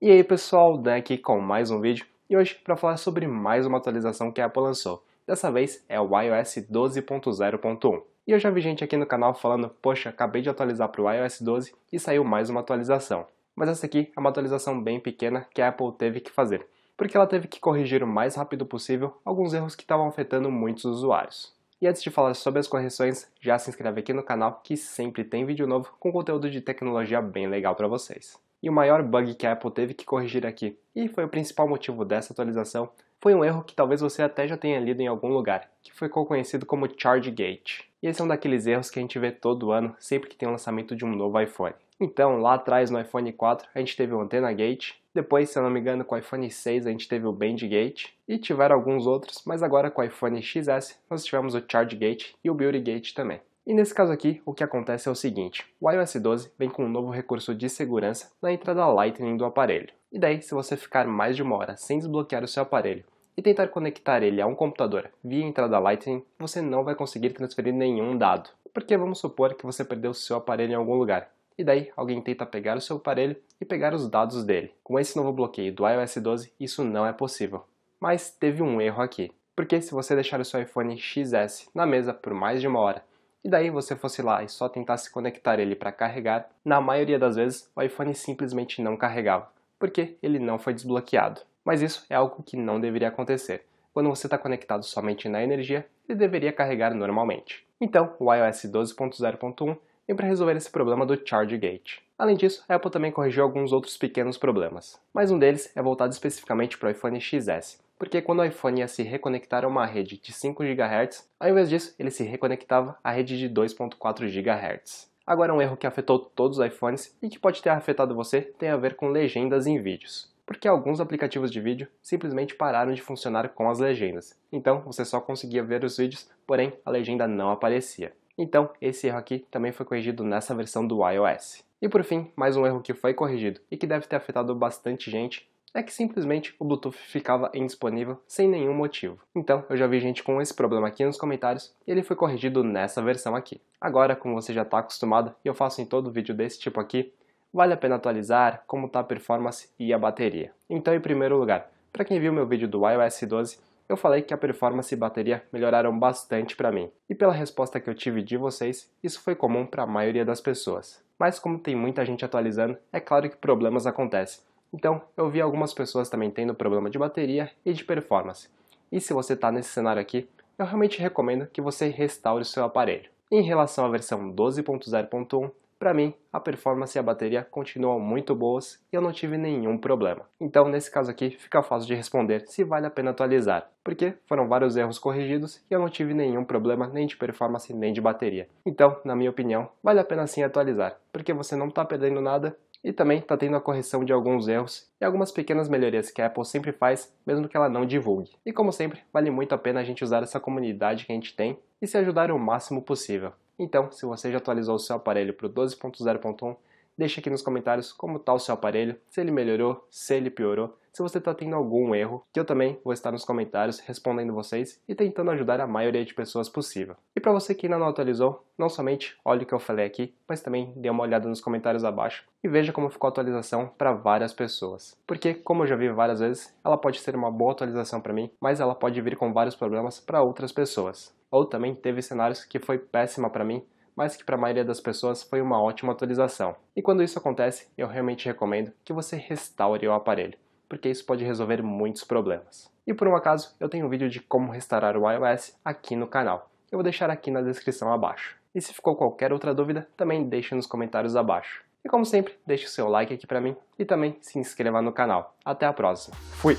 E aí pessoal, Dan aqui com mais um vídeo e hoje para falar sobre mais uma atualização que a Apple lançou. Dessa vez é o iOS 12.0.1. E eu já vi gente aqui no canal falando, poxa, acabei de atualizar para o iOS 12 e saiu mais uma atualização. Mas essa aqui é uma atualização bem pequena que a Apple teve que fazer, porque ela teve que corrigir o mais rápido possível alguns erros que estavam afetando muitos usuários. E antes de falar sobre as correções, já se inscreve aqui no canal que sempre tem vídeo novo com conteúdo de tecnologia bem legal para vocês. E o maior bug que a Apple teve que corrigir aqui, e foi o principal motivo dessa atualização, foi um erro que talvez você até já tenha lido em algum lugar, que ficou conhecido como Charge Gate. E esse é um daqueles erros que a gente vê todo ano, sempre que tem o lançamento de um novo iPhone. Então, lá atrás no iPhone 4, a gente teve o Antena Gate, depois, se eu não me engano, com o iPhone 6 a gente teve o Band Gate e tiveram alguns outros, mas agora com o iPhone XS nós tivemos o Charge Gate e o Beauty Gate também. E nesse caso aqui, o que acontece é o seguinte, o iOS 12 vem com um novo recurso de segurança na entrada Lightning do aparelho. E daí, se você ficar mais de uma hora sem desbloquear o seu aparelho e tentar conectar ele a um computador via entrada Lightning, você não vai conseguir transferir nenhum dado. Porque vamos supor que você perdeu o seu aparelho em algum lugar, e daí alguém tenta pegar o seu aparelho e pegar os dados dele. Com esse novo bloqueio do iOS 12, isso não é possível. Mas teve um erro aqui, porque se você deixar o seu iPhone XS na mesa por mais de uma hora e daí você fosse lá e só tentasse conectar ele para carregar, na maioria das vezes o iPhone simplesmente não carregava, porque ele não foi desbloqueado. Mas isso é algo que não deveria acontecer. Quando você está conectado somente na energia, ele deveria carregar normalmente. Então, o iOS 12.0.1 vem para resolver esse problema do Charge Gate. Além disso, a Apple também corrigiu alguns outros pequenos problemas, mas um deles é voltado especificamente para o iPhone XS, porque quando o iPhone ia se reconectar a uma rede de 5 GHz, ao invés disso, ele se reconectava à rede de 2.4 GHz. Agora, um erro que afetou todos os iPhones e que pode ter afetado você tem a ver com legendas em vídeos, porque alguns aplicativos de vídeo simplesmente pararam de funcionar com as legendas, então você só conseguia ver os vídeos, porém a legenda não aparecia. Então, esse erro aqui também foi corrigido nessa versão do iOS. E por fim, mais um erro que foi corrigido e que deve ter afetado bastante gente é que simplesmente o Bluetooth ficava indisponível sem nenhum motivo. Então, eu já vi gente com esse problema aqui nos comentários e ele foi corrigido nessa versão aqui. Agora, como você já está acostumado e eu faço em todo vídeo desse tipo aqui, vale a pena atualizar como está a performance e a bateria. Então, em primeiro lugar, para quem viu meu vídeo do iOS 12, eu falei que a performance e bateria melhoraram bastante para mim, e pela resposta que eu tive de vocês, isso foi comum para a maioria das pessoas. Mas como tem muita gente atualizando, é claro que problemas acontecem, então, eu vi algumas pessoas também tendo problema de bateria e de performance. E se você está nesse cenário aqui, eu realmente recomendo que você restaure o seu aparelho. Em relação à versão 12.0.1, para mim, a performance e a bateria continuam muito boas e eu não tive nenhum problema. Então, nesse caso aqui, fica fácil de responder se vale a pena atualizar, porque foram vários erros corrigidos e eu não tive nenhum problema nem de performance nem de bateria. Então, na minha opinião, vale a pena sim atualizar, porque você não está perdendo nada e também está tendo a correção de alguns erros e algumas pequenas melhorias que a Apple sempre faz, mesmo que ela não divulgue. E como sempre, vale muito a pena a gente usar essa comunidade que a gente tem e se ajudar o máximo possível. Então, se você já atualizou o seu aparelho para o 12.0.1, deixe aqui nos comentários como está o seu aparelho, se ele melhorou, se ele piorou se você está tendo algum erro, que eu também vou estar nos comentários respondendo vocês e tentando ajudar a maioria de pessoas possível. E para você que ainda não atualizou, não somente olhe o que eu falei aqui, mas também dê uma olhada nos comentários abaixo e veja como ficou a atualização para várias pessoas. Porque, como eu já vi várias vezes, ela pode ser uma boa atualização para mim, mas ela pode vir com vários problemas para outras pessoas. Ou também teve cenários que foi péssima para mim, mas que para a maioria das pessoas foi uma ótima atualização. E quando isso acontece, eu realmente recomendo que você restaure o aparelho porque isso pode resolver muitos problemas. E por um acaso, eu tenho um vídeo de como restaurar o iOS aqui no canal. Eu vou deixar aqui na descrição abaixo. E se ficou qualquer outra dúvida, também deixe nos comentários abaixo. E como sempre, deixe o seu like aqui para mim e também se inscreva no canal. Até a próxima. Fui!